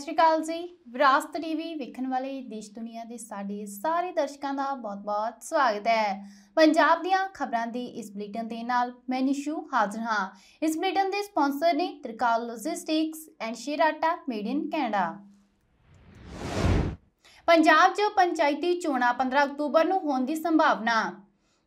ਸ਼੍ਰੀ ਅਕਾਲ ਜੀ ਵਿਰਾਸਤ ਟੀਵੀ ਵੇਖਣ ਵਾਲੇ ਦੇਸ਼ ਦੁਨੀਆ ਦੇ ਸਾਡੇ ਸਾਰੇ ਦਰਸ਼ਕਾਂ ਦਾ ਬਹੁਤ-ਬਹੁਤ ਸਵਾਗਤ ਹੈ ਪੰਜਾਬ ਦੀਆਂ ਖਬਰਾਂ ਦੀ ਇਸ ਬਲੀਟਨ ਦੇ ਨਾਲ ਮੈਂ ਨਿਸ਼ੂ ਹਾਜ਼ਰ ਹਾਂ ਇਸ ਬਲੀਟਨ ਦੇ ਸਪਾਂਸਰ ਨੇ ਤ੍ਰਿਕਾਲ ਲੌਜਿਸਟਿਕਸ ਐਂਡ ਸ਼ੇਰਾਟਾ ਮੇਡ ਇਨ ਕੈਨੇਡਾ ਪੰਜਾਬ 'ਚ ਪੰਚਾਇਤੀ ਚੋਣਾਂ 15 ਅਕਤੂਬਰ ਨੂੰ ਹੋਣ ਦੀ ਸੰਭਾਵਨਾ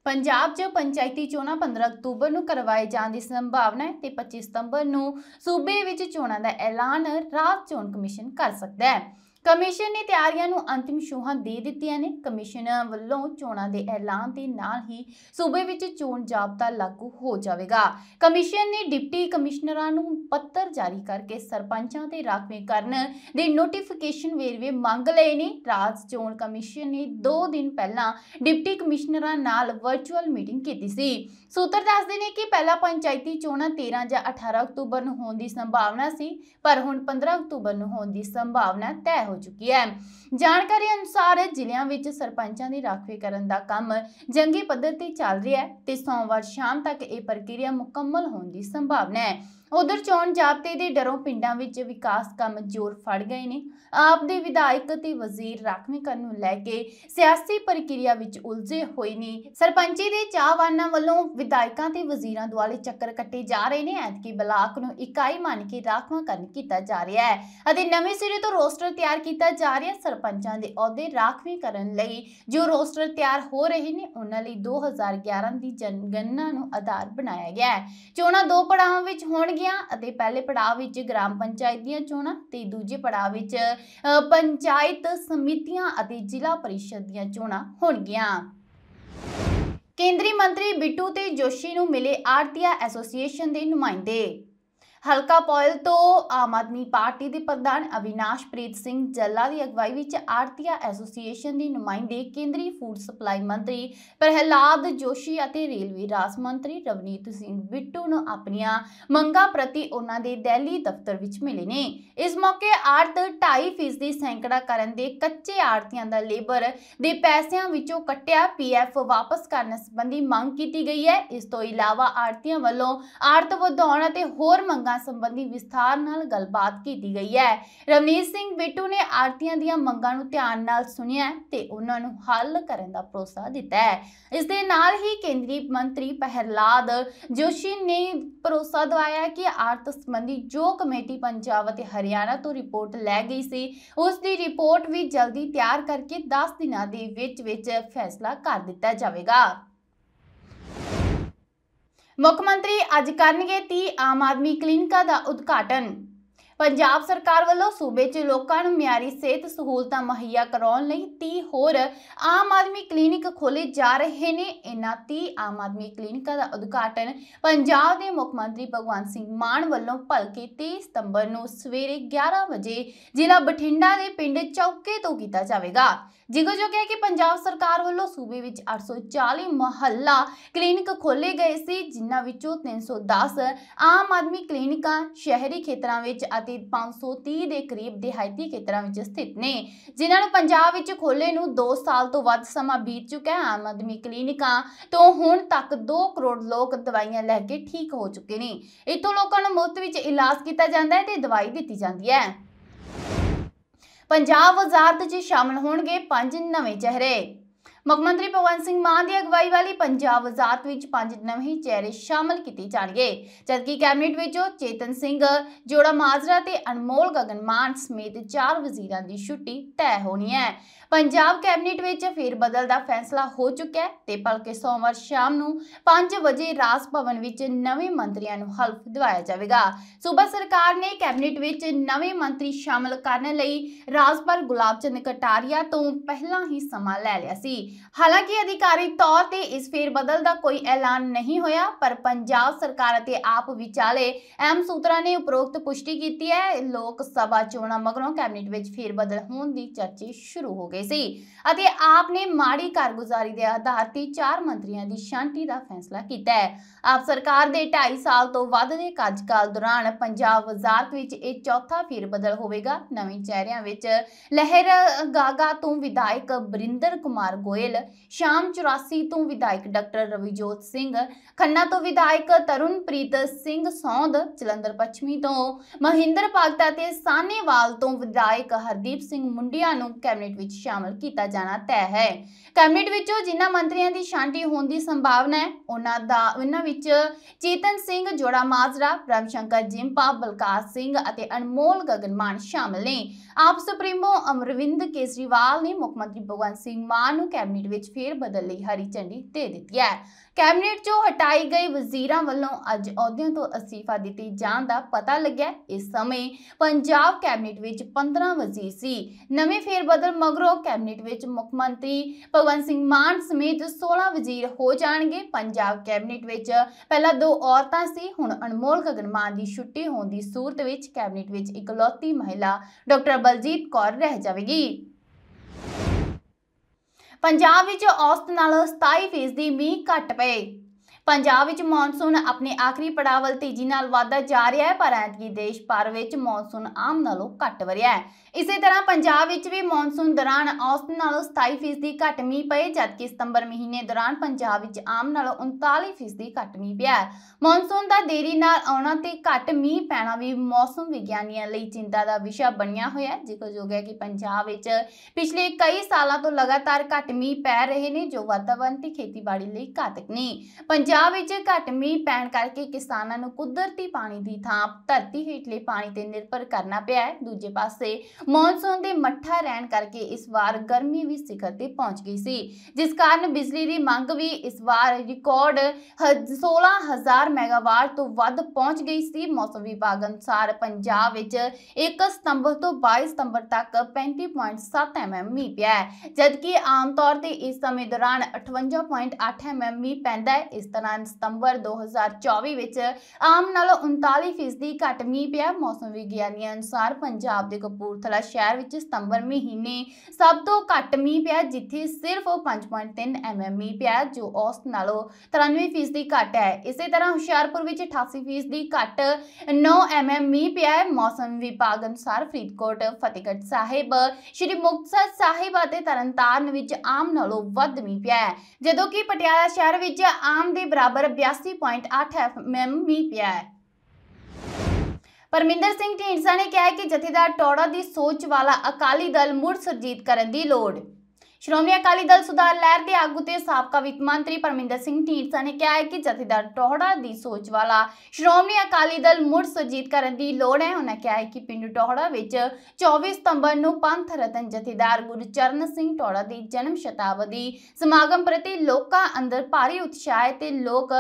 ਪੰਜਾਬ 'ਚ ਪੰਚਾਇਤੀ ਚੋਣਾਂ 15 ਅਕਤੂਬਰ ਨੂੰ ਕਰਵਾਏ ਜਾਣ ਦੀ ਸੰਭਾਵਨਾ ਹੈ ਤੇ 25 ਸਤੰਬਰ ਨੂੰ ਸੂਬੇ ਵਿੱਚ ਚੋਣਾਂ ਦਾ ਐਲਾਨ ਰਾਜ ਚੋਣ ਕਮਿਸ਼ਨ ਕਰ ਸਕਦਾ ਹੈ ਕਮਿਸ਼ਨ ਨੇ ਤਿਆਰੀਆਂ ਨੂੰ ਅੰਤਿਮ ਛੂਹਾਂ ਦੇ ਦਿੱਤੀਆਂ ਨੇ ਕਮਿਸ਼ਨ ਵੱਲੋਂ ਚੋਣਾਂ ਦੇ ਐਲਾਨ ਦੇ ਨਾਲ ਹੀ ਸੂਬੇ ਵਿੱਚ ਚੋਣ ਜਾਬਤਾ ਲਾਗੂ ਹੋ ਜਾਵੇਗਾ ਕਮਿਸ਼ਨ ਨੇ ਡਿਪਟੀ ਕਮਿਸ਼ਨਰਾਂ ਨੂੰ ਪੱਤਰ ਜਾਰੀ ਕਰਕੇ ਸਰਪੰਚਾਂ ਤੇ ਰਾਖਵੇਂਕਰਨ ਦੇ ਨੋਟੀਫਿਕੇਸ਼ਨ ਵੇਰਵੇ ਮੰਗ ਲਏ ਨੇ ਰਾਜ ਚੋਣ ਕਮਿਸ਼ਨ ਨੇ 2 ਦਿਨ ਪਹਿਲਾਂ ਡਿਪਟੀ ਕਮਿਸ਼ਨਰਾਂ ਨਾਲ ਵਰਚੁਅਲ ਮੀਟਿੰਗ ਕੀਤੀ ਸੀ ਸੂਤਰ ਦੱਸਦੇ ਨੇ ਕਿ ਪਹਿਲਾ ਪੰਚਾਇਤੀ ਚੋਣਾਂ 13 ਜਾਂ 18 ਅਕਤੂਬਰ ਨੂੰ ਹੋਣ ਦੀ ਸੰਭਾਵਨਾ ਸੀ ਪਰ ਹੁਣ 15 ਅਕਤੂਬਰ ਨੂੰ ਹੋਣ ਦੀ ਸੰਭਾਵਨਾ ਤੈਅ ਹੋ ਚੁੱਕੀ ਹੈ ਜਾਣਕਾਰੀ ਅਨੁਸਾਰ ਜ਼ਿਲ੍ਹਿਆਂ ਵਿੱਚ ਸਰਪੰਚਾਂ ਦੀ ਰਾਖਵੇ ਕਰਨ ਦਾ ਕੰਮ ਜੰਗੀ ਪੱਧਰ ਤੇ ਚੱਲ ਰਿਹਾ ਹੈ ਤੇ ਸੋਮਵਾਰ ਸ਼ਾਮ ਤੱਕ ਇਹ ਪ੍ਰਕਿਰਿਆ ਮੁਕੰਮਲ ਹੋਣ ਦੀ ਸੰਭਾਵਨਾ ਹੈ ਉਧਰ ਚੋਣ ਜਾਬਤੇ ਦੇ ਡਰੋਂ ਪਿੰਡਾਂ ਵਿੱਚ ਵਿਕਾਸ ਕੰਮ ਜ਼ੋਰ ਫੜ ਗਏ ਨੇ ਆਪ ਦੇ ਵਿਧਾਇਕ ਤੇ ਵਜ਼ੀਰ ਕਰਨ ਨੂੰ ਲੈ ਕੇ ਸਿਆਸੀ ਪ੍ਰਕਿਰਿਆ ਵਿੱਚ ਉਲਝੇ ਹੋਏ ਨੇ ਸਰਪੰਚੀ ਦੇ ਚਾਹਵਾਨਾਂ ਵੱਲੋਂ ਵਿਧਾਇਕਾਂ ਤੇ ਵਜ਼ੀਰਾਂ ਦੁਆਲੇ ਚੱਕਰ ਕੱਟੇ ਜਾ ਰਹੇ ਨੇ ਐਤਕੀ ਬਲਾਕ ਨੂੰ ਇਕਾਈ ਮੰਨ ਕੇ ਕਰਨ ਕੀਤਾ ਜਾ ਰਿਹਾ ਹੈ ਅਤੇ ਨਵੇਂ ਸਿਰੇ ਤੋਂ ਰੋਸਟਰ ਤਿਆਰ ਕੀਤਾ ਜਾ ਰਿਹਾ ਸਰਪੰਚਾਂ ਦੇ ਅਹੁਦੇ ਕਰਨ ਲਈ ਜੋ ਰੋਸਟਰ ਤਿਆਰ ਹੋ ਰਹੇ ਨੇ ਉਹਨਾਂ ਲਈ 2011 ਦੀ ਜਨਗਣਨਾ ਨੂੰ ਆਧਾਰ ਬਣਾਇਆ ਗਿਆ ਹੈ ਚੋਣਾਂ ਦੋ ਪੜਾਵਾਂ ਵਿੱਚ ਹੋਣਗੀਆਂ ਹੋਣਗੀਆਂ ਅਤੇ ਪਹਿਲੇ ਪੜਾਅ ਵਿੱਚ ਗ੍ਰਾਮ ਪੰਚਾਇਤ ਦੀਆਂ ਚੋਣਾਂ ਤੇ ਦੂਜੇ ਪੜਾਅ ਵਿੱਚ ਪੰਚਾਇਤ ਸਮਿਤੀਆਂ ਅਤੇ ਜ਼ਿਲ੍ਹਾ ਪਰਿਸ਼ਦ ਦੀਆਂ ਚੋਣਾਂ ਹੋਣਗੀਆਂ ਕੇਂਦਰੀ ਮੰਤਰੀ ਬਿੱਟੂ ਤੇ ਜੋਸ਼ੀ ਨੂੰ ਮਿਲੇ ਆਰਤੀਆ ਐਸੋਸੀਏਸ਼ਨ ਦੇ ਨੁਮਾਇੰਦੇ ਹਲਕਾ ਪੋਇਲ ਤੋਂ ਆਮ ਆਦਮੀ ਪਾਰਟੀ ਦੇ ਪ੍ਰਧਾਨ ਅਵਿਨਾਸ਼ ਪ੍ਰੀਤ ਸਿੰਘ ਜੱਲਾ ਦੀ ਅਗਵਾਈ ਵਿੱਚ ਆਰਤੀਆ ਐਸੋਸੀਏਸ਼ਨ ਦੀ ਨੁਮਾਇੰਦੇ ਕੇਂਦਰੀ ਫੂਡ ਸਪਲਾਈ ਮੰਤਰੀ ਪ੍ਰਹਿਲਾਦ ਜੋਸ਼ੀ ਅਤੇ ਰੇਲਵੇ ਰਾਜ ਮੰਤਰੀ ਰਵਨੀਤ ਸਿੰਘ ਬਿੱਟੂ ਨੂੰ ਆਪਣੀਆਂ ਮੰਗਾਂ ਪ੍ਰਤੀ ਉਹਨਾਂ ਦੇ ਦਿੱਲੀ ਦਫ਼ਤਰ ਵਿੱਚ ਮਿਲੇ ਨੇ ਇਸ ਮੌਕੇ ਆਰਤ 2.5% ਸੈਂਕੜਾ ਕਰਨ ਦੇ ਕੱਚੇ ਆਰਤੀਆਂ ਦਾ ਲੇਬਰ ਦੇ ਪੈਸਿਆਂ ਵਿੱਚੋਂ ਕੱਟਿਆ ਪੀਐਫ ਵਾਪਸ ਕਰਨ ਸੰਬੰਧੀ ਮੰਗ ਕੀਤੀ ਗਈ ਹੈ ਇਸ ਤੋਂ ਇਲਾਵਾ ਆਰਤੀਆਂ ਵੱਲੋਂ ਆਰਤ ਵਧਾਉਣ ਅਤੇ ਹੋਰ ਮੰਗਾਂ ਮੰਗਾਂ ਸੰਬੰਧੀ ਵਿਸਥਾਰ ਨਾਲ ਗੱਲਬਾਤ ਕੀਤੀ ਗਈ ਹੈ ਰਵਨੀਤ ਸਿੰਘ ਬਿੱਟੂ ਨੇ ਆਰਤੀਆਂ ਦੀਆਂ ਮੰਗਾਂ ਨੂੰ ਧਿਆਨ ਨਾਲ ਸੁਣਿਆ ਤੇ ਉਹਨਾਂ ਨੂੰ ਹੱਲ ਕਰਨ ਦਾ ਭਰੋਸਾ ਦਿੱਤਾ ਹੈ ਇਸ ਦੇ ਨਾਲ ਹੀ ਕੇਂਦਰੀ ਮੰਤਰੀ ਪਹਿਰਲਾਦ ਜੋਸ਼ੀ ਨੇ ਭਰੋਸਾ ਦਵਾਇਆ ਕਿ ਆਰਤ ਸੰਬੰਧੀ ਜੋ ਕਮੇਟੀ ਪੰਜਾਬ ਅਤੇ ਹਰਿਆਣਾ ਤੋਂ ਰਿਪੋਰਟ ਲੈ ਗਈ ਸੀ ਉਸ ਦੀ ਰਿਪੋਰਟ ਵੀ ਜਲਦੀ ਤਿਆਰ ਕਰਕੇ 10 ਦਿਨਾਂ ਦੇ ਵਿੱਚ ਵਿੱਚ ਫੈਸਲਾ ਕਰ ਦਿੱਤਾ ਜਾਵੇਗਾ ਮੁੱਖ ਮੰਤਰੀ ਅੱਜ ਕਰਨਗੇ 30 ਆਮ ਆਦਮੀ ਕਲੀਨਿਕਾਂ ਦਾ ਉਦਘਾਟਨ ਪੰਜਾਬ ਸਰਕਾਰ ਵੱਲੋਂ ਸੂਬੇ 'ਚ ਲੋਕਾਂ ਨੂੰ ਮਿਆਰੀ ਸਿਹਤ ਸਹੂਲਤਾਂ ਮੁਹੱਈਆ ਕਰਾਉਣ ਲਈ 30 ਹੋਰ ਆਮ ਆਦਮੀ ਕਲੀਨਿਕ ਖੋਲੇ ਜਾ ਰਹੇ ਨੇ ਇਹਨਾਂ 30 ਆਮ ਆਦਮੀ ਕਲੀਨਿਕਾਂ ਦਾ ਉਦਘਾਟਨ ਪੰਜਾਬ ਦੇ ਮੁੱਖ ਮੰਤਰੀ ਭਗਵੰਤ ਸਿੰਘ ਮਾਨ ਵੱਲੋਂ ਭਲਕੇ 23 ਸਤੰਬਰ ਨੂੰ ਸਵੇਰੇ 11 ਵਜੇ ਜ਼ਿਲ੍ਹਾ ਬਠਿੰਡਾ ਦੇ ਪਿੰਡ ਚੌਕੇ ਤੋਂ ਕੀਤਾ ਜਾਵੇਗਾ ਜਿਗੋ ਜੋ ਕਿ ਪੰਜਾਬ ਸਰਕਾਰ ਵੱਲੋਂ ਸੂਬੇ ਵਿੱਚ 840 ਮਹੱਲਾ ਕਲੀਨਿਕ ਖੋਲੇ ਗਏ ਸੀ ਜਿਨ੍ਹਾਂ ਵਿੱਚੋਂ 310 ਆਮ ਆਦਮੀ ਕਲੀਨਿਕਾਂ ਸ਼ਹਿਰੀ ਖੇਤਰਾਂ ਵਿੱਚ ਅਤੇ ਅਤੇ 530 ਦੇ ਕਰੀਬ ਦਿਹਾਇਤੀ ਖੇਤਰਾਂ ਵਿੱਚ ਸਥਿਤ ਨੇ ਜਿਨ੍ਹਾਂ ਨੂੰ ਪੰਜਾਬ ਵਿੱਚ ਖੋਲੇ ਨੂੰ 2 ਸਾਲ ਤੋਂ ਵੱਧ ਸਮਾਂ ਬੀਤ ਚੁੱਕਾ ਹੈ ਆਮ ਆਦਮੀ ਕਲੀਨਿਕਾਂ ਤੋਂ ਹੁਣ ਤੱਕ 2 ਕਰੋੜ ਲੋਕ ਦਵਾਈਆਂ ਲੈ ਕੇ ਠੀਕ ਹੋ ਚੁੱਕੇ ਨੇ ਇਤੋਂ ਲੋਕਾਂ ਨੂੰ ਮੁਫਤ ਵਿੱਚ ਇਲਾਜ ਕੀਤਾ ਜਾਂਦਾ ਹੈ ਤੇ ਦਵਾਈ ਦਿੱਤੀ ਜਾਂਦੀ ਹੈ ਪੰਜਾਬ ਵਜ਼ਾਰਤ 'ਚ ਸ਼ਾਮਲ ਹੋਣਗੇ ਪੰਜ ਨਵੇਂ ਚਿਹਰੇ ਮੁੱਖ ਮੰਤਰੀ ਭਗਵੰਤ ਸਿੰਘ ਮਾਨ ਦੀ ਅਗਵਾਈ ਵਾਲੀ ਪੰਜਾਬ ਵਜ਼ਾਰਤ ਵਿੱਚ ਪੰਜ ਨਵੇਂ ਚਿਹਰੇ ਸ਼ਾਮਲ ਕੀਤੇ ਜਾਣਗੇ ਜਦਕਿ ਕੈਬਨਿਟ ਵਿੱਚੋਂ ਚੇਤਨ ਸਿੰਘ ਜੋੜਾ ਮਾਜਰਾ ਤੇ ਅਨਮੋਲ ਗਗਨ ਮਾਨ ਸਮੇਤ ਚਾਰ ਵਜ਼ੀਰਾਂ ਦੀ ਛੁੱਟੀ ਤੈਅ ਹੋਣੀ ਹੈ ਪੰਜਾਬ ਕੈਬਨਿਟ ਵਿੱਚ ਫੇਰ ਬਦਲ ਦਾ ਫੈਸਲਾ ਹੋ ਚੁੱਕਿਆ ਹੈ ਤੇ ਬਲਕਿ ਸੋਮਵਾਰ ਸ਼ਾਮ ਨੂੰ 5 ਵਜੇ ਰਾਜ ਭਵਨ ਵਿੱਚ ਨਵੇਂ ਮੰਤਰੀਆਂ ਨੂੰ ਹਲਫ ਦਿਵਾਇਆ ਜਾਵੇਗਾ ਸੂਬਾ ਸਰਕਾਰ ਨੇ ਕੈਬਨਿਟ ਵਿੱਚ ਨਵੇਂ ਮੰਤਰੀ ਸ਼ਾਮਲ ਕਰਨ ਲਈ ਰਾਜਪਾਲ ਗੁਲਾਬ ਚੰਦ ਕਟਾਰੀਆ ਤੋਂ ਪਹਿਲਾਂ ਹੀ ਸਮਾਂ ਲੈ ਲਿਆ ਸੀ ਹਾਲਾਂਕਿ ਅਧਿਕਾਰੀ ਤੌਰ ਤੇ ਇਸ ਫੇਰਬਦਲ ਦਾ ਕੋਈ ਐਲਾਨ ਨਹੀਂ ਹੋਇਆ ਪਰ ਪੰਜਾਬ ਸਰਕਾਰ ਅਤੇ ਆਪ ਵਿਚਾਲੇ ਐਮ ਸੂਤਰਾ ਨੇ ਉਪਰੋਕਤ ਪੁਸ਼ਟੀ ਕੀਤੀ ਹੈ ਲੋਕ ਸਭਾ ਚੋਣਾਂ ਮਗਰੋਂ ਕੈਬਨਿਟ ਵਿੱਚ ਫੇਰਬਦਲ ਹੋਣ ਦੀ ਚਰਚੇ ਸ਼ੁਰੂ ਹੋ ਗਈ ਸੀ ਅਤੇ ਆਪ ਨੇ ਮਾੜੀ ਕਾਰਗੁਜ਼ਾਰੀ ਦੇ ਆਧਾਰ ਤੇ ਚਾਰ ਮੰਤਰੀਆਂ ਦੀ ਸ਼ਾਂਤੀ ਦਾ ਫੈਸਲਾ ਕੀਤਾ ਹੈ ਆਪ ਸਰਕਾਰ ਦੇ 2.5 ਸਾਲ ਤੋਂ ਵੱਧ ਦੇ ਕਾਰਜਕਾਲ ਦੌਰਾਨ ਪੰਜਾਬ ਵਜ਼ਾਰਤ ਵਿੱਚ ਇਹ ਚੌਥਾ ਫੇਰਬਦਲ ਹੋਵੇਗਾ ਨਵੇਂ ਚਿਹਰਿਆਂ ਵਿੱਚ ਲਹਿਰ ਗਾਗਾ ਤੋਂ ਵਿਧਾਇਕ ਬਰਿੰਦਰ ਕੁਮਾਰ ਗੋਇ ਗੋਇਲ ਸ਼ਾਮ 84 ਤੋਂ ਵਿਧਾਇਕ ਡਾਕਟਰ ਰਵਿਜੋਤ ਸਿੰਘ ਖੰਨਾ ਤੋਂ ਵਿਧਾਇਕ ਤਰੁਣਪ੍ਰੀਤ ਸਿੰਘ ਸੌਂਦ ਜਲੰਧਰ ਪੱਛਮੀ ਤੋਂ ਮਹਿੰਦਰ ਭਗਤਾ ਤੇ ਸਾਨੇਵਾਲ ਤੋਂ ਵਿਧਾਇਕ ਹਰਦੀਪ ਸਿੰਘ ਮੁੰਡਿਆ ਨੂੰ ਕੈਬਨਿਟ ਵਿੱਚ ਸ਼ਾਮਲ ਕੀਤਾ ਜਾਣਾ ਤੈਅ ਹੈ ਕੈਬਨਿਟ ਵਿੱਚੋਂ ਜਿਨ੍ਹਾਂ ਮੰਤਰੀਆਂ ਦੀ ਸ਼ਾਂਤੀ ਹੋਣ ਦੀ ਸੰਭਾਵਨਾ ਹੈ ਉਹਨਾਂ ਦਾ ਉਹਨਾਂ ਵਿੱਚ ਚੇਤਨ ਸਿੰਘ ਜੋੜਾ ਮਾਜਰਾ ਪ੍ਰਮਸ਼ੰਕਰ ਜਿੰਪਾ ਬਲਕਾਰ ਸਿੰਘ ਅਤੇ ਅਨਮੋਲ ਗਗਨਮਾਨ ਸ਼ਾਮਲ ਨੇ ਆਪ ਸੁਪਰੀਮੋ ਅਮਰਵਿੰਦ ਕੇਸਰੀਵਾਲ ਨੇ ਮੁੱਖ ਮੰਤਰੀ ਭਗਵੰਤ ਸਿੰਘ ਮਾਨ ਨੂੰ ਕੈਬਨਿਟ ਕੈਬਨਿਟ ਵਿੱਚ ਫੇਰ ਬਦਲ ਲਈ ਹਰੀ ਝੰਡੀ ਦੇ ਦਿੱਤੀ ਹੈ ਕੈਬਨਿਟ ਚੋਂ ਹਟਾਈ ਗਈ ਵਜ਼ੀਰਾਂ ਵੱਲੋਂ ਅੱਜ ਅਹੁਦਿਆਂ ਤੋਂ ਅਸਤੀਫਾ ਦਿੱਤੀ ਜਾਣ ਦਾ ਪਤਾ ਲੱਗਿਆ ਇਸ ਸਮੇਂ ਪੰਜਾਬ ਕੈਬਨਿਟ ਵਿੱਚ 15 ਵਜ਼ੀਰ ਸੀ ਨਵੇਂ ਫੇਰ ਬਦਲ ਮਗਰੋਂ ਕੈਬਨਿਟ ਵਿੱਚ ਮੁੱਖ ਮੰਤਰੀ ਭਗਵੰਤ ਸਿੰਘ ਮਾਨ ਸਮੇਤ 16 ਵਜ਼ੀਰ ਹੋ ਜਾਣਗੇ ਪੰਜਾਬ ਕੈਬਨਿਟ ਵਿੱਚ ਪਹਿਲਾਂ ਦੋ ਔਰਤਾਂ ਸੀ ਹੁਣ ਅਨਮੋਲ ਗਗਨਮਾਨ ਦੀ ਛੁੱਟੀ ਹੋਣ ਦੀ ਸੂਰਤ ਵਿੱਚ ਕੈਬਨਿਟ ਵਿੱਚ ਇਕਲੌਤੀ ਮਹਿਲਾ ਡਾਕਟਰ ਬਲਜੀਤ ਕੌਰ ਰਹਿ ਜਾਵੇਗੀ ਪੰਜਾਬ ਵਿੱਚ ਔਸਤ ਨਾਲ 27% ਦੀ ਮੀਂਹ ਘਟ ਪਏ ਪੰਜਾਬ ਵਿੱਚ ਮੌਨਸੂਨ ਆਪਣੇ ਆਖਰੀ ਪੜਾਵਲ ਤੇਜ਼ੀ ਨਾਲ ਵਧਦਾ ਜਾ ਰਿਹਾ ਹੈ ਪਰ ਐਤਕੀ ਦੇਸ਼ ਪਰ ਵਿੱਚ ਮੌਨਸੂਨ ਆਮ ਨਾਲੋਂ ਘੱਟ ਵਰਿਆ ਹੈ ਇਸੇ ਤਰ੍ਹਾਂ ਪੰਜਾਬ ਵਿੱਚ ਵੀ ਮੌਨਸੂਨ ਦੌਰਾਨ ਔਸਤ ਨਾਲੋਂ 27% ਘੱਟ ਘਟਮੀ ਪਈ ਜਦਕਿ ਸਤੰਬਰ ਮਹੀਨੇ ਦੌਰਾਨ ਪੰਜਾਬ ਵਿੱਚ ਆਮ ਨਾਲੋਂ 39% ਘੱਟ ਮੀਂਹ ਪਿਆ ਮੌਨਸੂਨ ਦਾ ਦੇਰੀ ਨਾਲ ਆਉਣਾ ਤੇ ਘਟਮੀ ਪੈਣਾ ਵੀ ਮੌਸਮ ਵਿਗਿਆਨੀਆਂ ਲਈ ਚਿੰਤਾ ਦਾ ਵਿਸ਼ਾ ਬਣਿਆ ਹੋਇਆ ਹੈ ਜ਼ਿਕਰਯੋਗ ਹੈ ਕਿ ਪੰਜਾਬ ਵਿੱਚ ਪਿਛਲੇ ਕਈ ਸਾਲਾਂ ਤੋਂ ਲਗਾਤਾਰ ਘਟਮੀ ਪੈ ਰਹੇ ਨੇ ਜੋ ਵਾਤਾਵਰਣ ਤੇ ਖੇਤੀਬਾੜੀ ਲਈ ਘਾਤਕ ਨੇ ਪੰਜਾਬ ਵਿੱਚ ਘਟਮੀ ਪੈਣ ਕਰਕੇ ਕਿਸਾਨਾਂ ਨੂੰ ਕੁਦਰਤੀ ਪਾਣੀ ਦੀ ਥਾਂ ਧਰਤੀ ਹੇਠਲੇ ਪਾਣੀ ਤੇ ਨਿਰਭਰ ਕਰਨਾ ਪਿਆ ਹੈ ਦੂਜੇ ਪਾਸੇ ਮੌਨਸੂਨ ਦੇ ਮੱਠਾ ਰਹਿਣ ਕਰਕੇ ਇਸ ਵਾਰ ਗਰਮੀ ਵੀ ਸਿਖਰ ਤੇ ਪਹੁੰਚ ਗਈ ਸੀ ਜਿਸ ਕਾਰਨ ਬਿਜਲੀ ਦੀ ਮੰਗ ਵੀ ਇਸ ਵਾਰ ਰਿਕਾਰਡ 16000 ਮੈਗਾਵਾਟ ਤੋਂ ਵੱਧ ਪਹੁੰਚ ਗਈ ਸੀ ਮੌਸਮ ਵਿਭਾਗ ਅਨੁਸਾਰ ਪੰਜਾਬ ਵਿੱਚ 1 ਸਤੰਬਰ ਤੋਂ 22 ਸਤੰਬਰ ਤੱਕ 35.7 ਐਮਐਮ ਮੀਂਹ ਪਿਆ ਜਦਕਿ ਆਮ ਤੌਰ ਤੇ ਇਸ ਸਮੇਂ ਦੌਰਾਨ 58.8 ਐਮਐਮ ਮੀਂਹ ਪੈਂਦਾ ਹੈ ਇਸ ਤਰ੍ਹਾਂ ਸਤੰਬਰ 2024 ਵਿੱਚ ਆਮ ਨਾਲੋਂ 39% ਘੱਟ ਮੀਂਹ ਪਿਆ ਮੌਸਮ ਵਿਗਿਆਨੀਆਂ ਅਨੁਸਾਰ ਪੰਜਾਬ ਦੇ ਕਪੂਰਥਲਾ ਕਪੂਰਥਲਾ ਸ਼ਹਿਰ ਵਿੱਚ ਸਤੰਬਰ ਮਹੀਨੇ ਸਭ ਤੋਂ ਘੱਟ ਮੀਂਹ ਪਿਆ ਜਿੱਥੇ ਸਿਰਫ 5.3 ਐਮਐਮ ਮੀਂਹ ਪਿਆ ਜੋ ਔਸਤ ਨਾਲੋਂ 93% ਦੀ ਘੱਟ ਹੈ ਇਸੇ ਤਰ੍ਹਾਂ ਹੁਸ਼ਿਆਰਪੁਰ ਵਿੱਚ 88% ਦੀ ਘੱਟ 9 ਐਮਐਮ ਮੀਂਹ ਪਿਆ ਹੈ ਮੌਸਮ ਵਿਭਾਗ ਅਨੁਸਾਰ ਫਰੀਦਕੋਟ ਫਤਿਹਗੜ੍ਹ ਸਾਹਿਬ ਸ਼੍ਰੀ ਮੁਕਤਸਰ ਸਾਹਿਬ ਅਤੇ ਤਰਨਤਾਰਨ ਵਿੱਚ ਆਮ ਨਾਲੋਂ ਵੱਧ ਮੀਂਹ ਪਿਆ ਜਦੋਂ ਕਿ ਪਟਿਆਲਾ ਸ਼ਹਿਰ ਵਿੱਚ ਆਮ ਦੇ ਬਰਾਬਰ 82.8 ਐਮਐਮ ਮੀਂਹ ਪਿਆ ਹੈ ਪਰਮਿੰਦਰ ਸਿੰਘ ਢੀਂਡਸਾ ਨੇ ਕਿਹਾ ਕਿ ਜਥੇਦਾਰ ਟੋੜਾ ਦੀ ਸੋਚ ਵਾਲਾ ਅਕਾਲੀ ਦਲ ਮੁੜ ਸੁਰਜੀਤ ਕਰਨ ਦੀ ਲੋੜ ਸ਼੍ਰੋਮਣੀ ਅਕਾਲੀ ਦਲ ਸੁਧਾਰ ਲਹਿਰ ਦੇ ਆਗੂ ਤੇ ਸਾਬਕਾ ਵਿੱਤ ਮੰਤਰੀ ਪਰਮਿੰਦਰ ਸਿੰਘ ਢੀਂਡਸਾ ਨੇ ਕਿਹਾ ਹੈ ਕਿ ਜਥੇਦਾਰ ਟੋਹੜਾ ਦੀ ਸੋਚ ਵਾਲਾ ਸ਼੍ਰੋਮਣੀ ਅਕਾਲੀ ਦਲ ਮੁੜ ਸੁਜੀਤ ਕਰਨ ਦੀ ਲੋੜ ਹੈ ਉਹਨਾਂ ਕਿਹਾ ਹੈ ਕਿ ਪਿੰਡ ਟੋਹੜਾ ਵਿੱਚ 24 ਸਤੰਬਰ ਨੂੰ ਪੰਥ ਰਤਨ ਜਥੇਦਾਰ ਗੁਰਚਰਨ ਸਿੰਘ ਟੋਹੜਾ ਦੀ ਜਨਮ ਸ਼ਤਾਬਦੀ ਸਮਾਗਮ ਪ੍ਰਤੀ ਲੋਕਾਂ ਅੰਦਰ ਭਾਰੀ ਉਤਸ਼ਾਹ ਹੈ ਤੇ ਲੋਕ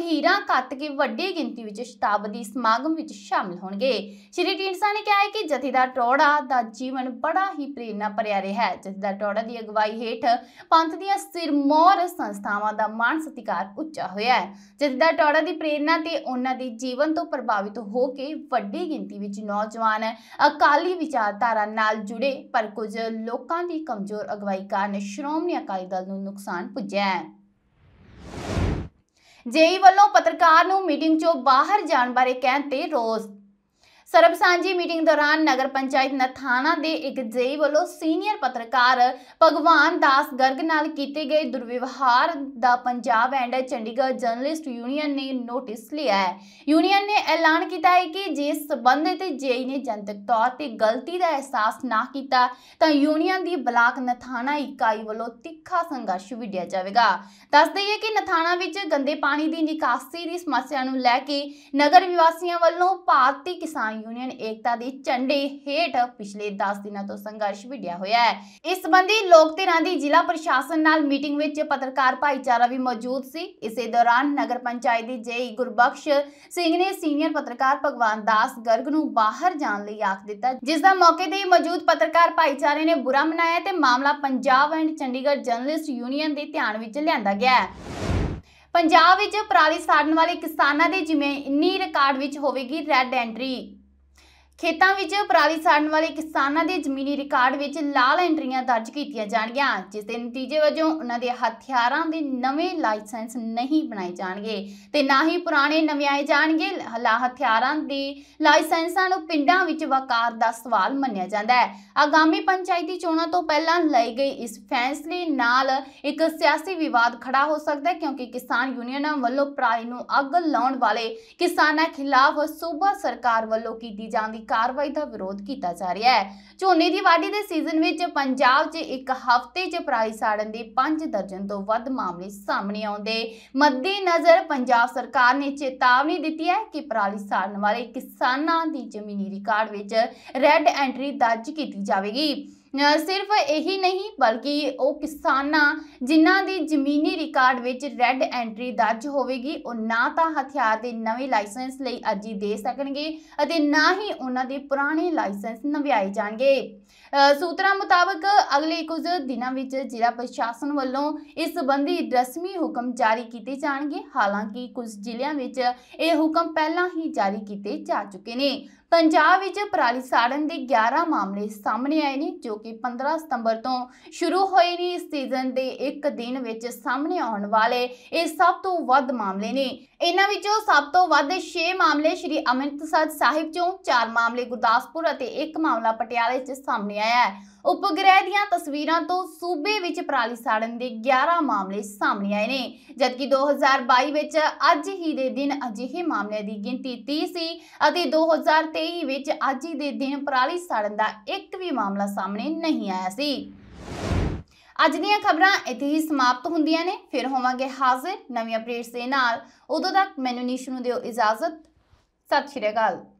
ਹੀਰਾ ਕੱਤ ਕੇ ਵੱਡੀ ਗਿਣਤੀ ਵਿੱਚ ਸ਼ਤਾਬਦੀ ਸਮਾਗਮ ਵਿੱਚ ਸ਼ਾਮਲ ਹੋਣਗੇ ਸ਼੍ਰੀ ਢੀਂਡਸਾ ਨੇ ਕਿਹਾ ਹੈ ਕਿ ਜਥੇਦਾਰ ਟੋਹੜਾ ਦਾ ਜੀਵਨ ਬੜਾ ਹੀ ਪ੍ਰੇਰਣਾ ਭਰਿਆ ਰਿਹਾ ਹੈ ਜਥੇਦਾਰ ਟੋਹੜਾ ਦੀ ਅਗਵਾਈ ਅਗਵਾਈ ਹੇਠ ਪੰਥ ਦੀਆਂ ਸਿਰਮੌਰ ਸੰਸਥਾਵਾਂ ਦਾ ਮਾਨ ਸਤਿਕਾਰ ਉੱਚਾ ਹੋਇਆ ਹੈ ਜਥੇਦਾਰ ਟੌੜਾ ਦੀ ਪ੍ਰੇਰਣਾ ਤੇ ਉਹਨਾਂ ਦੇ ਜੀਵਨ ਤੋਂ ਪ੍ਰਭਾਵਿਤ ਹੋ ਕੇ ਵੱਡੀ ਗਿਣਤੀ ਵਿੱਚ ਨੌਜਵਾਨ ਅਕਾਲੀ ਵਿਚਾਰਧਾਰਾ ਨਾਲ ਜੁੜੇ ਪਰ ਕੁਝ ਲੋਕਾਂ ਦੀ ਕਮਜ਼ੋਰ ਅਗਵਾਈ ਕਾਰਨ ਸ਼੍ਰੋਮਣੀ ਅਕਾਲੀ ਦਲ ਨੂੰ ਨੁਕਸਾਨ ਪੁੱਜਿਆ ਹੈ ਜੇਈ ਵੱਲੋਂ ਪੱਤਰਕਾਰ ਨੂੰ ਮੀਟਿੰਗ 'ਚੋਂ ਬਾਹਰ ਜਾਣ ਬਾਰੇ ਕਹਿਣ ਤੇ ਰੋਸ ਸਰਬਸਾਂਝੀ ਮੀਟਿੰਗ ਦੌਰਾਨ ਨਗਰ ਪੰਚਾਇਤ ਨਥਾਣਾ ਦੇ ਇੱਕ ਜੇਈ ਵੱਲੋਂ ਸੀਨੀਅਰ ਪੱਤਰਕਾਰ ਭਗਵਾਨ ਦਾਸ ਗਰਗ ਨਾਲ ਕੀਤੇ ਗਏ ਦੁਰਵਿਵਹਾਰ ਦਾ Punjab and Chandigarh journalist union ਨੇ ਨੋਟਿਸ ਲਿਆ ਹੈ ਯੂਨੀਅਨ ਨੇ ਐਲਾਨ ਕੀਤਾ ਹੈ ਕਿ ਜੇ ਸਬੰਧਿਤ ਜੇਈ ਨੇ ਜਨਤਕ ਤੌਰ ਤੇ ਗਲਤੀ ਦਾ ਅਹਿਸਾਸ ਨਾ ਕੀਤਾ ਤਾਂ ਯੂਨੀਅਨ ਦੀ ਬਲਾਕ ਨਥਾਣਾ ਇਕਾਈ ਵੱਲੋਂ ਤਿੱਖਾ ਸੰਘਰਸ਼ ਵਿੜਿਆ ਜਾਵੇਗਾ ਦੱਸ ਦਈਏ ਕਿ ਨਥਾਣਾ ਵਿੱਚ ਗੰਦੇ ਪਾਣੀ ਦੀ ਨਿਕਾਸੀ ਦੀ ਸਮੱਸਿਆ ਨੂੰ ਲੈ ਕੇ ਨਗਰ ਨਿਵਾਸੀਆਂ ਵੱਲੋਂ ਭਾਰਤੀ ਕਿਸਾਨ ਯੂਨੀਅਨ ਏਕਤਾ ਦੀ ਝੰਡੀ ਹੇਠ ਪਿਛਲੇ 10 ਦਿਨਾਂ ਤੋਂ ਸੰਘਰਸ਼ ਵਿੜਿਆ ਹੋਇਆ ਹੈ ਇਸ ਸੰਬੰਧੀ ਲੋਕ ਧਿਰਾਂ ਦੀ ਜ਼ਿਲ੍ਹਾ ਪ੍ਰਸ਼ਾਸਨ ਨਾਲ ਮੀਟਿੰਗ ਵਿੱਚ ਪੱਤਰਕਾਰ ਭਾਈਚਾਰਾ ਵੀ ਮੌਜੂਦ ਸੀ ਇਸੇ ਦੌਰਾਨ ਨਗਰ ਪੰਚਾਇਤ ਦੀ ਜੇਈ ਗੁਰਬਖਸ਼ ਸਿੰਘ ਨੇ ਸੀਨੀਅਰ ਪੱਤਰਕਾਰ ਭਗਵਾਨ ਦਾਸ ਗਰਗ ਨੂੰ ਬਾਹਰ ਜਾਣ ਲਈ ਆਖ ਦਿੱਤਾ ਜਿਸ ਦਾ ਮੌਕੇ ਤੇ ਮੌਜੂਦ ਪੱਤਰਕਾਰ ਭਾਈਚਾਰੇ ਨੇ ਬੁਰਾ ਮਨਾਇਆ ਤੇ ਮਾਮਲਾ Punjab and Chandigarh journalist union ਦੇ ਧਿਆਨ ਵਿੱਚ ਲਿਆਂਦਾ ਗਿਆ ਹੈ ਪੰਜਾਬ ਵਿੱਚ ਪਰਾਲੀ ਸਾੜਨ ਵਾਲੇ ਕਿਸਾਨਾਂ ਦੇ ਜਿਵੇਂ ਇੰਨੀ ਰਿਕਾਰਡ ਵਿੱਚ ਹੋਵੇਗੀ ਰੈੱਡ ਐਂਟਰੀ ਖੇਤਾਂ ਵਿੱਚ ਪਰਾਲੀ ਸਾੜਨ ਵਾਲੇ ਕਿਸਾਨਾਂ ਦੇ ਜ਼ਮੀਨੀ ਰਿਕਾਰਡ ਵਿੱਚ ਲਾਲ ਐਂਟਰੀਆਂ ਦਰਜ ਕੀਤੀਆਂ ਜਾਣਗੀਆਂ ਜਿਸ ਦੇ ਨਤੀਜੇ ਵਜੋਂ ਉਹਨਾਂ ਦੇ ਹਥਿਆਰਾਂ ਦੇ ਨਵੇਂ ਲਾਇਸੈਂਸ ਨਹੀਂ ਬਣਾਏ ਜਾਣਗੇ ਤੇ ਨਾ ਹੀ ਪੁਰਾਣੇ ਆਏ ਜਾਣਗੇ ਹਲਾ ਹਥਿਆਰਾਂ ਦੇ ਲਾਇਸੈਂਸਾਂ ਨੂੰ ਪਿੰਡਾਂ ਵਿੱਚ ਵਕਾਰ ਦਾ ਸਵਾਲ ਮੰਨਿਆ ਜਾਂਦਾ ਹੈ ਆਗਾਮੀ ਪੰਚਾਇਤੀ ਚੋਣਾਂ ਤੋਂ ਪਹਿਲਾਂ ਲਈ ਗਈ ਇਸ ਫੈਸਲੇ ਨਾਲ ਇੱਕ ਸਿਆਸੀ ਵਿਵਾਦ ਖੜਾ ਹੋ ਸਕਦਾ ਹੈ ਕਿਉਂਕਿ ਕਿਸਾਨ ਯੂਨੀਅਨਾਂ ਵੱਲੋਂ ਪਰਾਲੀ ਨੂੰ ਅੱਗ ਲਾਉਣ ਵਾਲੇ ਕਿਸਾਨਾਂ ਖਿਲਾਫ ਸੂਬਾ ਸਰਕਾਰ ਵੱਲੋਂ ਕੀਤੀ ਜਾਂਦੀ ਕਾਰਵਾਈ ਦਾ ਵਿਰੋਧ ਕੀਤਾ ਜਾ ਰਿਹਾ ਹੈ ਝੋਨੇ ਦੀ ਵਾਢੀ ਦੇ ਸੀਜ਼ਨ ਵਿੱਚ ਪੰਜਾਬ 'ਚ ਇੱਕ ਹਫ਼ਤੇ 'ਚ ਪਰਾਲੀ ਸਾੜਨ ਦੇ 5 ਦਰਜਨ ਤੋਂ ਵੱਧ ਮਾਮਲੇ ਸਾਹਮਣੇ ਆਉਂਦੇ ਮੱਦੇ ਨਜ਼ਰ ਪੰਜਾਬ ਸਰਕਾਰ ਨੇ ਚੇਤਾਵਨੀ ਦਿੱਤੀ ਹੈ ਕਿ ਪਰਾਲੀ ਸਾੜਨ ਵਾਲੇ ਕਿਸਾਨਾਂ ਦੀ ਜ਼ਮੀਨੀ ਰਿਕਾਰਡ ਵਿੱਚ ਰੈੱਡ ਐਂਟਰੀ ਦਰਜ ਕੀਤੀ ਜਾਵੇਗੀ ਸਿਰਫ ਇਹੀ ਨਹੀਂ ਬਲਕਿ ਉਹ ਕਿਸਾਨਾਂ ਜਿਨ੍ਹਾਂ ਦੀ ਜ਼ਮੀਨੀ ਰਿਕਾਰਡ ਵਿੱਚ ਰੈੱਡ ਐਂਟਰੀ ਦਰਜ ਹੋਵੇਗੀ ਉਹ ਨਾ ਤਾਂ ਹਥਿਆਰ ਦੇ ਨਵੇਂ ਲਾਇਸੈਂਸ ਲਈ ਅਰਜੀ ਦੇ ਸਕਣਗੇ ਅਤੇ ਨਾ ਹੀ ਉਹਨਾਂ ਦੇ ਪੁਰਾਣੇ ਲਾਇਸੈਂਸ ਨਵਿਆਏ ਜਾਣਗੇ ਸੂਤਰਾਂ ਮੁਤਾਬਕ ਅਗਲੇ ਕੁਝ ਦਿਨਾਂ ਵਿੱਚ ਜ਼ਿਲ੍ਹਾ ਪ੍ਰਸ਼ਾਸਨ ਵੱਲੋਂ ਇਸ ਸੰਬੰਧੀ ਰਸਮੀ ਹੁਕਮ ਜਾਰੀ ਕੀਤੇ ਜਾਣਗੇ ਹਾਲਾਂਕਿ ਕੁਝ ਜ਼ਿਲ੍ਹਿਆਂ ਵਿੱਚ ਇਹ ਹੁਕਮ ਪਹਿਲਾਂ ਹੀ ਜਾਰੀ ਕੀਤੇ ਜਾ ਚੁੱਕੇ ਨੇ ਪੰਜਾਬ ਵਿੱਚ ਪਰਾਲੀ ਸਾੜਨ ਦੇ 11 ਮਾਮਲੇ ਸਾਹਮਣੇ ਆਏ ਨੇ ਜੋ ਕਿ 15 ਸਤੰਬਰ ਤੋਂ ਸ਼ੁਰੂ ਹੋਏ ਨੇ ਇਸ ਸੀਜ਼ਨ ਦੇ ਇੱਕ ਦਿਨ ਵਿੱਚ ਸਾਹਮਣੇ ਆਉਣ ਵਾਲੇ ਇਹ ਸਭ ਤੋਂ ਵੱਧ ਮਾਮਲੇ ਨੇ ਇਹਨਾਂ ਵਿੱਚੋਂ ਸਭ ਤੋਂ ਵੱਧ 6 ਮਾਮਲੇ ਸ੍ਰੀ ਅਮਰਤਸਰ ਸਾਹਿਬ ਚੋਂ 4 ਮਾਮਲੇ ਗੁਰਦਾਸਪੁਰ ਅਤੇ 1 ਮਾਮਲਾ ਪਟਿਆਲੇ 'ਚ ਸਾਹਮਣੇ ਆਇਆ ਹੈ ਉਪਗ੍ਰਹਿ ਦੀਆਂ ਤਸਵੀਰਾਂ ਤੋਂ ਸੂਬੇ ਵਿੱਚ ਪ੍ਰਾਲੀ ਸਾੜਨ ਦੇ 11 ਮਾਮਲੇ ਸਾਹਮਣੇ ਆਏ ਨੇ ਜਦਕਿ 2022 ਵਿੱਚ ਅੱਜ ਹੀ ਦੇ ਦਿਨ ਅਜਿਹੇ ਮਾਮਲਿਆਂ ਦੀ ਗਿਣਤੀ 30 ਸੀ ਅਤੇ 2023 ਵਿੱਚ ਅੱਜ ਹੀ ਦੇ ਦਿਨ ਪ੍ਰਾਲੀ ਸਾੜਨ ਦਾ ਇੱਕ ਵੀ ਮਾਮਲਾ ਸਾਹਮਣੇ ਨਹੀਂ ਆਇਆ ਸੀ ਅੱਜ ਦੀਆਂ ਖਬਰਾਂ ਇੱਥੇ ਹੀ ਸਮਾਪਤ ਹੁੰਦੀਆਂ ਨੇ ਫਿਰ ਹੋਵਾਂਗੇ ਹਾਜ਼ਰ ਨਵੀਂ ਅਪਡੇਟਸ ਦੇ ਨਾਲ ਉਦੋਂ ਤੱਕ ਮੈਨੂੰ ਨਿਸ਼ ਨੂੰ ਦਿਓ ਇਜਾਜ਼ਤ ਸਤਿ ਸ਼੍ਰੀ ਅਕਾਲ